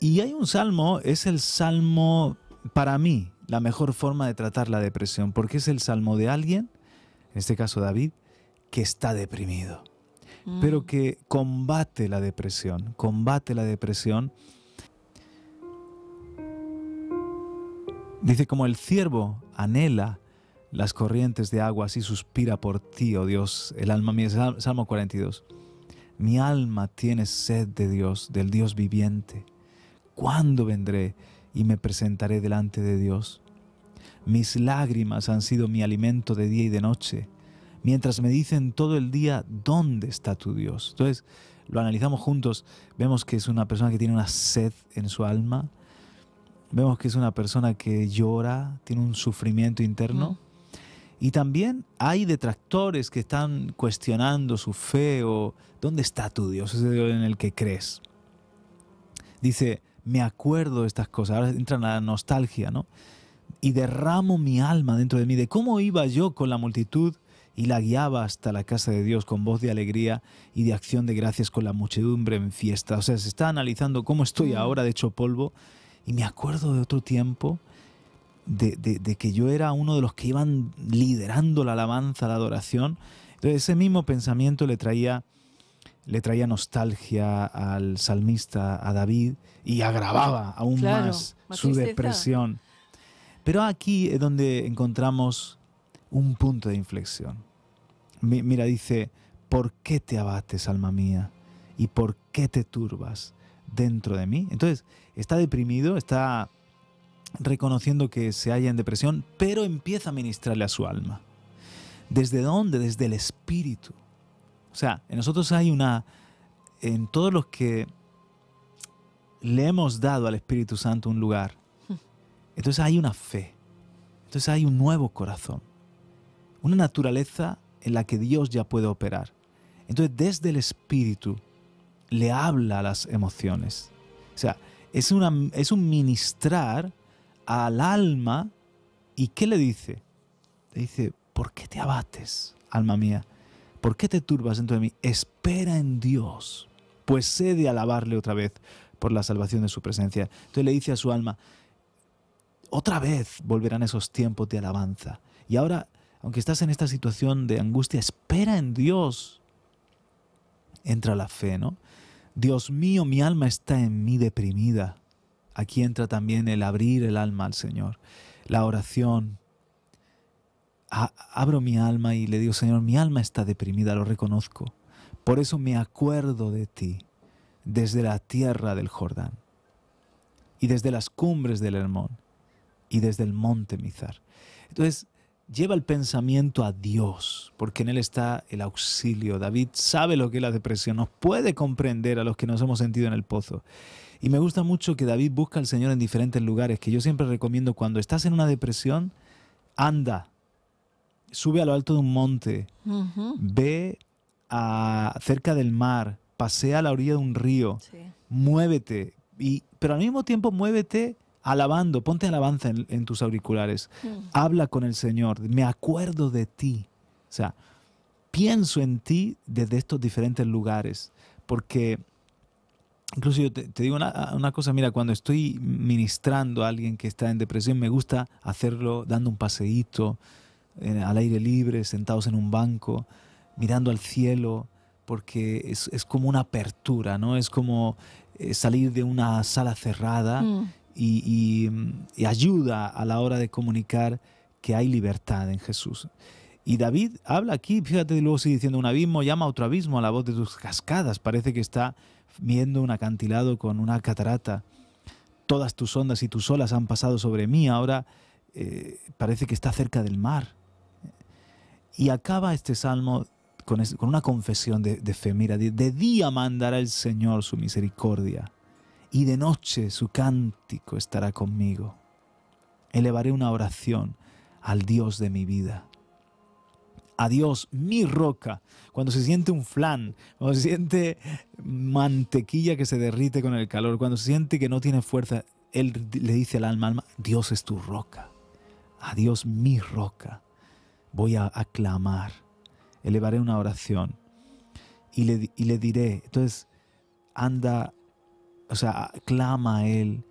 Y hay un salmo, es el salmo, para mí, la mejor forma de tratar la depresión, porque es el salmo de alguien, en este caso David, que está deprimido, mm. pero que combate la depresión, combate la depresión. Dice, como el ciervo anhela las corrientes de aguas y suspira por ti, oh Dios, el alma mía, Salmo 42. Mi alma tiene sed de Dios, del Dios viviente. ¿Cuándo vendré y me presentaré delante de Dios? Mis lágrimas han sido mi alimento de día y de noche, mientras me dicen todo el día, ¿dónde está tu Dios? Entonces, lo analizamos juntos, vemos que es una persona que tiene una sed en su alma, vemos que es una persona que llora, tiene un sufrimiento interno. Y también hay detractores que están cuestionando su fe o dónde está tu Dios, ese Dios en el que crees. Dice, me acuerdo de estas cosas, ahora entra la nostalgia, ¿no? Y derramo mi alma dentro de mí de cómo iba yo con la multitud y la guiaba hasta la casa de Dios con voz de alegría y de acción de gracias con la muchedumbre en fiesta. O sea, se está analizando cómo estoy mm. ahora de hecho polvo y me acuerdo de otro tiempo de, de que yo era uno de los que iban liderando la alabanza, la adoración. Entonces ese mismo pensamiento le traía le traía nostalgia al salmista, a David, y agravaba aún más, más su depresión. Pero aquí es donde encontramos un punto de inflexión. Mira, dice, ¿por qué te abates, alma mía? ¿Y por qué te turbas dentro de mí? Entonces, está deprimido, está reconociendo que se halla en depresión, pero empieza a ministrarle a su alma. ¿Desde dónde? Desde el espíritu. O sea, en nosotros hay una, en todos los que le hemos dado al Espíritu Santo un lugar, hmm. entonces hay una fe, entonces hay un nuevo corazón, una naturaleza en la que Dios ya puede operar. Entonces desde el Espíritu le habla a las emociones. O sea, es, una, es un ministrar al alma y ¿qué le dice? Le dice, ¿por qué te abates, alma mía? ¿Por qué te turbas dentro de mí? Espera en Dios, pues sé de alabarle otra vez por la salvación de su presencia. Entonces le dice a su alma, otra vez volverán esos tiempos de alabanza. Y ahora, aunque estás en esta situación de angustia, espera en Dios. Entra la fe, ¿no? Dios mío, mi alma está en mí deprimida. Aquí entra también el abrir el alma al Señor, la oración, abro mi alma y le digo, Señor, mi alma está deprimida, lo reconozco. Por eso me acuerdo de ti desde la tierra del Jordán y desde las cumbres del Hermón y desde el monte Mizar. Entonces, lleva el pensamiento a Dios, porque en Él está el auxilio. David sabe lo que es la depresión, nos puede comprender a los que nos hemos sentido en el pozo. Y me gusta mucho que David busca al Señor en diferentes lugares, que yo siempre recomiendo cuando estás en una depresión, anda, sube a lo alto de un monte, ve cerca del mar, pasea a la orilla de un río, muévete, y, pero al mismo tiempo muévete alabando, ponte alabanza en, tus auriculares, mm. habla con el Señor, me acuerdo de ti, o sea, pienso en ti desde estos diferentes lugares, porque incluso yo te, digo una, una, cosa, mira, cuando estoy ministrando a alguien que está en depresión, me gusta hacerlo dando un paseíto, al aire libre, sentados en un banco, mirando al cielo, porque es, como una apertura, ¿no? Es como eh, salir de una sala cerrada mm. y, ayuda a la hora de comunicar que hay libertad en Jesús. Y David habla aquí, fíjate, luego sigue diciendo, un abismo llama otro abismo a la voz de tus cascadas. Parece que está viendo un acantilado con una catarata. Todas tus ondas y tus olas han pasado sobre mí. Ahora eh, parece que está cerca del mar. Y acaba este salmo con, una confesión de, de fe. Mira, de, día mandará el Señor su misericordia y de noche su cántico estará conmigo. Elevaré una oración al Dios de mi vida. A Dios, mi roca, cuando se siente un flan, cuando se siente mantequilla que se derrite con el calor, cuando se siente que no tiene fuerza, Él le dice al alma, alma, Dios es tu roca. A Dios, mi roca voy a aclamar, elevaré una oración y le, y le diré. Entonces, anda, o sea, clama a Él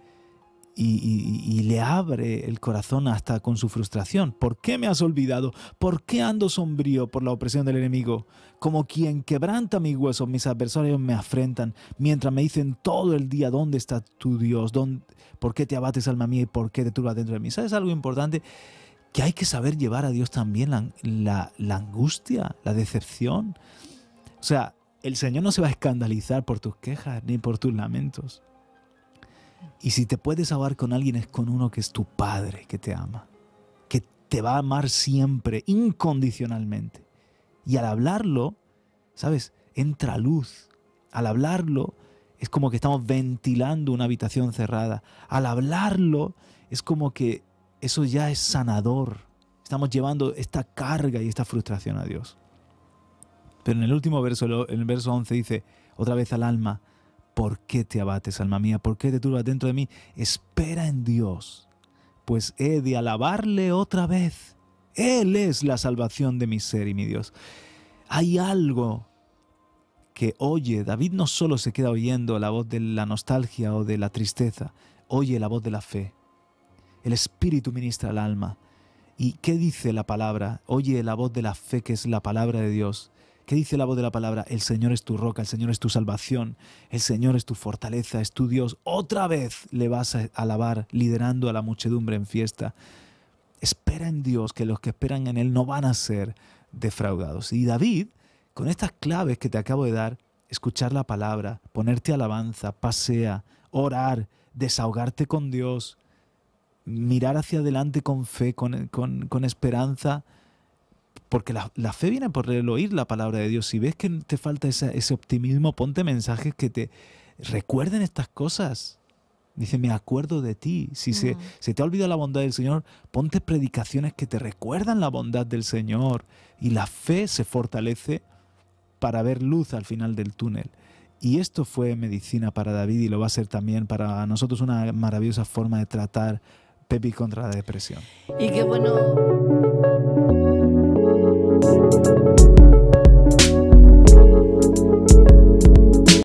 y, le abre el corazón hasta con su frustración. ¿Por qué me has olvidado? ¿Por qué ando sombrío por la opresión del enemigo? Como quien quebranta mi hueso, mis adversarios me afrentan, mientras me dicen todo el día, ¿dónde está tu Dios? ¿Dónde, ¿Por qué te abates, alma mía? ¿Y por qué te turba dentro de mí? ¿Sabes algo importante? que hay que saber llevar a Dios también la, angustia, la decepción. O sea, el Señor no se va a escandalizar por tus quejas ni por tus lamentos. Y si te puedes hablar con alguien es con uno que es tu Padre, que te ama, que te va a amar siempre, incondicionalmente. Y al hablarlo, ¿sabes? Entra luz. Al hablarlo es como que estamos ventilando una habitación cerrada. Al hablarlo es como que eso ya es sanador. Estamos llevando esta carga y esta frustración a Dios. Pero en el último verso, en el verso 11 dice otra vez al alma, ¿por qué te abates, alma mía? ¿Por qué te turbas dentro de mí? Espera en Dios, pues he de alabarle otra vez. Él es la salvación de mi ser y mi Dios. Hay algo que oye, David no solo se queda oyendo la voz de la nostalgia o de la tristeza, oye la voz de la fe, el Espíritu ministra al alma. ¿Y qué dice la palabra? Oye la voz de la fe que es la palabra de Dios. ¿Qué dice la voz de la palabra? El Señor es tu roca, el Señor es tu salvación, el Señor es tu fortaleza, es tu Dios. Otra vez le vas a alabar liderando a la muchedumbre en fiesta. Espera en Dios que los que esperan en Él no van a ser defraudados. Y David, con estas claves que te acabo de dar, escuchar la palabra, ponerte alabanza, pasea, orar, desahogarte con Dios, mirar hacia adelante con fe, con, esperanza, porque la, fe viene por el oír la palabra de Dios. Si ves que te falta ese optimismo, ponte mensajes que te recuerden estas cosas. Dice, me acuerdo de ti. Si se, mm. se, te ha olvidado la bondad del Señor, ponte predicaciones que te recuerdan la bondad del Señor. Y la fe se fortalece para ver luz al final del túnel. Y esto fue medicina para David y lo va a ser también para nosotros una maravillosa forma de tratar Pepi contra la depresión. Y bueno.